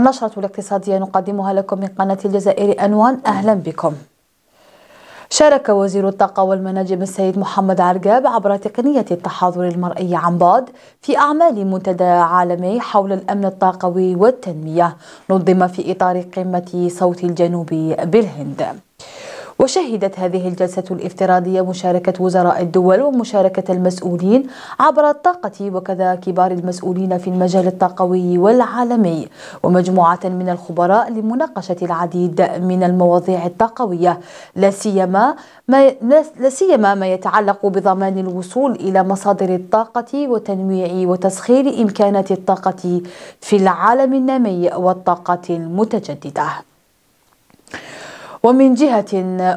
النشرة الاقتصادية نقدمها لكم من قناة الجزائر أنوان أهلا بكم شارك وزير الطاقة والمناجم السيد محمد عرقاب عبر تقنية التحاضر المرئي عن بعد في أعمال منتدى عالمي حول الأمن الطاقوي والتنمية نظم في إطار قمة صوت الجنوب بالهند وشهدت هذه الجلسة الافتراضية مشاركة وزراء الدول ومشاركة المسؤولين عبر الطاقة وكذا كبار المسؤولين في المجال الطاقوي والعالمي ومجموعة من الخبراء لمناقشة العديد من المواضيع الطاقوية لا سيما ما ما يتعلق بضمان الوصول إلى مصادر الطاقة وتنويع وتسخير إمكانات الطاقة في العالم النامي والطاقة المتجددة ومن جهة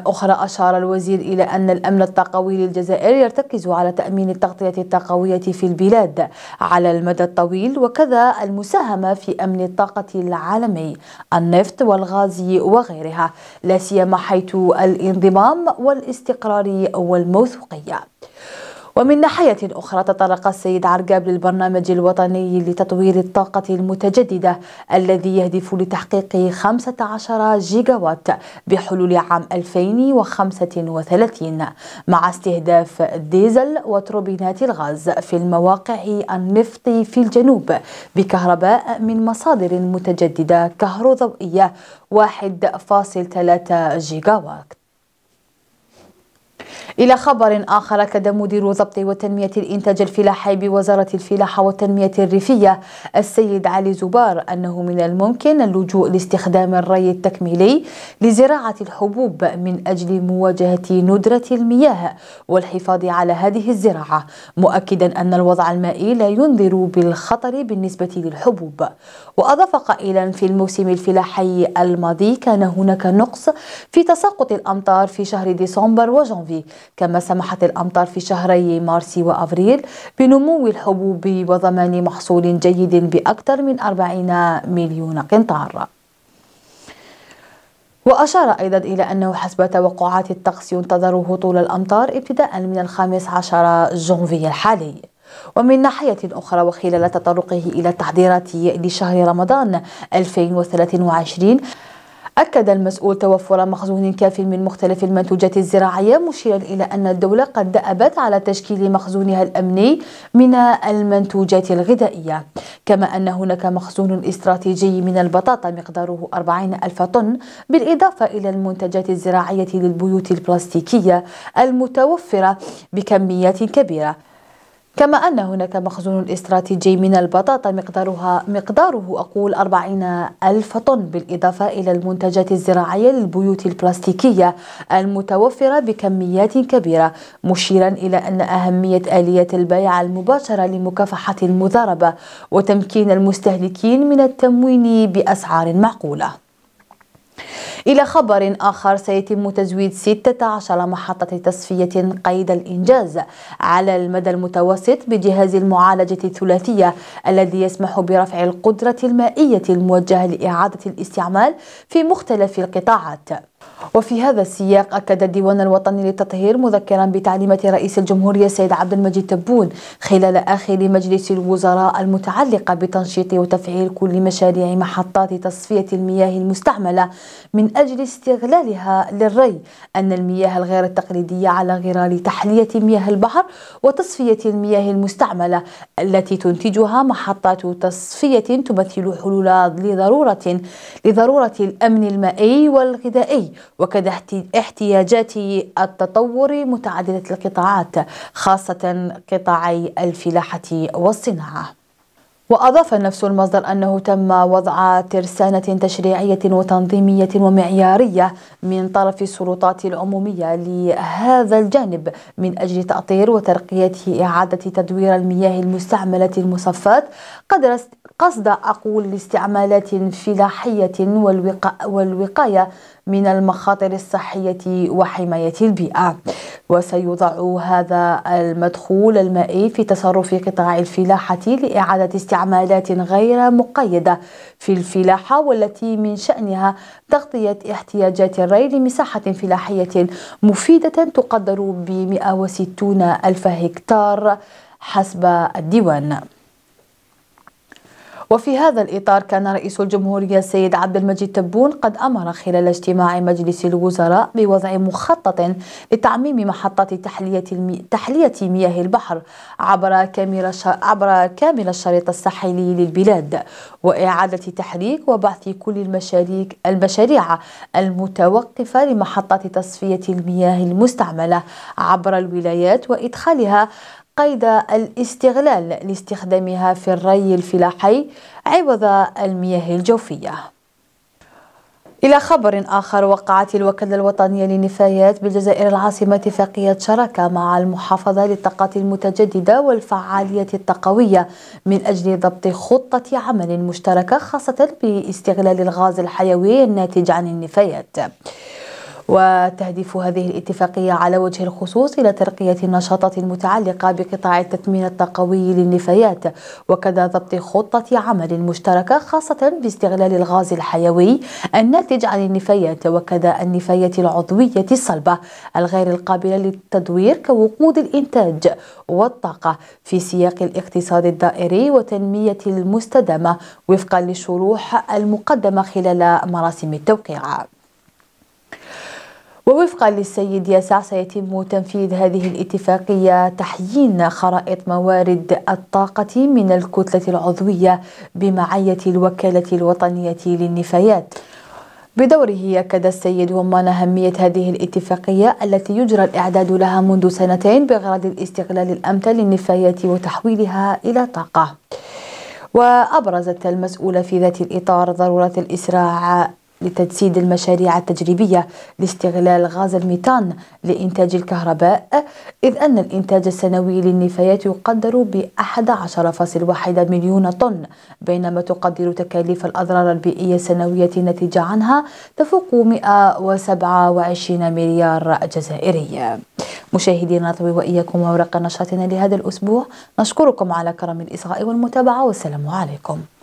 أخرى أشار الوزير إلى أن الأمن الطاقوي للجزائر يرتكز على تأمين التغطية الطاقوية في البلاد على المدى الطويل وكذا المساهمة في أمن الطاقة العالمي النفط والغاز وغيرها لا سيما حيث الانضمام والاستقرار والموثوقية ومن ناحية أخرى تطرق السيد عرقاب للبرنامج الوطني لتطوير الطاقة المتجددة الذي يهدف لتحقيق 15 جيجاوات بحلول عام 2035 مع استهداف ديزل وتروبينات الغاز في المواقع النفط في الجنوب بكهرباء من مصادر متجددة كهروضوئية 1.3 جيجاوات إلى خبر آخر أكد مدير ضبط وتنمية الإنتاج الفلاحي بوزارة الفلاحة والتنمية الريفية السيد علي زبار أنه من الممكن اللجوء لاستخدام الري التكميلي لزراعة الحبوب من أجل مواجهة ندرة المياه والحفاظ على هذه الزراعة مؤكدا أن الوضع المائي لا ينذر بالخطر بالنسبة للحبوب وأضاف قائلا في الموسم الفلاحي الماضي كان هناك نقص في تساقط الأمطار في شهر ديسمبر وجانفي كما سمحت الأمطار في شهري مارس وأبريل بنمو الحبوب وضمان محصول جيد بأكثر من 40 مليون قنطار وأشار أيضا إلى أنه حسب توقعات الطقس ينتظر هطول الأمطار ابتداء من الخامس عشر جونفي الحالي ومن ناحية أخرى وخلال تطرقه إلى التحضيرات لشهر رمضان 2023 أكد المسؤول توفر مخزون كاف من مختلف المنتوجات الزراعية مشيرا إلى أن الدولة قد دأبت على تشكيل مخزونها الأمني من المنتوجات الغذائية كما أن هناك مخزون استراتيجي من البطاطا مقداره 40 ألف طن بالإضافة إلى المنتجات الزراعية للبيوت البلاستيكية المتوفرة بكميات كبيرة كما أن هناك مخزون استراتيجي من البطاطا مقدارها مقداره أقول 40 ألف طن بالإضافة إلى المنتجات الزراعية للبيوت البلاستيكية المتوفرة بكميات كبيرة مشيرا إلى أن أهمية آلية البيع المباشرة لمكافحة المضاربة وتمكين المستهلكين من التموين بأسعار معقولة إلى خبر آخر سيتم تزويد 16 محطة تصفية قيد الإنجاز على المدى المتوسط بجهاز المعالجة الثلاثية الذي يسمح برفع القدرة المائية الموجهة لإعادة الاستعمال في مختلف القطاعات وفي هذا السياق أكد الديوان الوطني للتطهير مذكرا بتعليمات رئيس الجمهورية السيد عبد المجيد تبون خلال آخر مجلس الوزراء المتعلقة بتنشيط وتفعيل كل مشاريع محطات تصفية المياه المستعملة من أجل استغلالها للري أن المياه الغير التقليدية على غرار تحلية مياه البحر وتصفية المياه المستعملة التي تنتجها محطات تصفية تمثل حلول لضرورة لضرورة الأمن المائي والغذائي وكذا احتياجات التطور متعددة القطاعات خاصة قطاعي الفلاحة والصناعة وأضاف نفس المصدر أنه تم وضع ترسانة تشريعية وتنظيمية ومعيارية من طرف السلطات العمومية لهذا الجانب من أجل تأطير وترقية إعادة تدوير المياه المستعملة المصفات قدر قصد أقول لاستعمالات فلاحية والوقاية من المخاطر الصحية وحماية البيئة وسيوضع هذا المدخول المائي في تصرف قطاع الفلاحة لإعادة استعمالات غير مقيدة في الفلاحة والتي من شأنها تغطية احتياجات الري لمساحة فلاحية مفيدة تقدر ب 160 ألف هكتار حسب الديوان وفي هذا الإطار كان رئيس الجمهورية السيد عبد المجيد تبون قد أمر خلال اجتماع مجلس الوزراء بوضع مخطط لتعميم محطات تحلية, المي... تحلية مياه البحر عبر كامل, ش... عبر كامل الشريط الساحلي للبلاد وإعادة تحريك وبعث كل المشاريك المشاريع المتوقفة لمحطات تصفية المياه المستعملة عبر الولايات وإدخالها قيد الاستغلال لاستخدامها في الري الفلاحي عوض المياه الجوفية إلى خبر آخر وقعت الوكالة الوطنية للنفايات بالجزائر العاصمة اتفاقية شراكة مع المحافظة للطاقة المتجددة والفعالية الطاقوية من أجل ضبط خطة عمل مشتركة خاصة باستغلال الغاز الحيوي الناتج عن النفايات وتهدف هذه الاتفاقية على وجه الخصوص إلى ترقية النشاطات المتعلقة بقطاع التثمين الطاقوي للنفايات وكذا ضبط خطة عمل مشتركة خاصة باستغلال الغاز الحيوي الناتج عن النفايات وكذا النفايات العضوية الصلبة الغير القابلة للتدوير كوقود الإنتاج والطاقة في سياق الاقتصاد الدائري وتنمية المستدامة وفقا للشروح المقدمة خلال مراسم التوقيع. ووفقا للسيد ياسع سيتم تنفيذ هذه الاتفاقية تحيين خرائط موارد الطاقة من الكتلة العضوية بمعية الوكالة الوطنية للنفايات بدوره أكد السيد ومان أهمية هذه الاتفاقية التي يجرى الإعداد لها منذ سنتين بغرض الاستغلال الأمثل للنفايات وتحويلها إلى طاقة وأبرزت المسؤولة في ذات الإطار ضرورة الإسراع لتجسيد المشاريع التجريبية لاستغلال غاز الميتان لإنتاج الكهرباء إذ أن الإنتاج السنوي للنفايات يقدر ب 11.1 مليون طن بينما تقدر تكاليف الأضرار البيئية السنوية الناتجة عنها تفوق 127 مليار جزائري مشاهدينا نطوي وإياكم أوراق نشرتنا لهذا الأسبوع نشكركم على كرم الإصغاء والمتابعة والسلام عليكم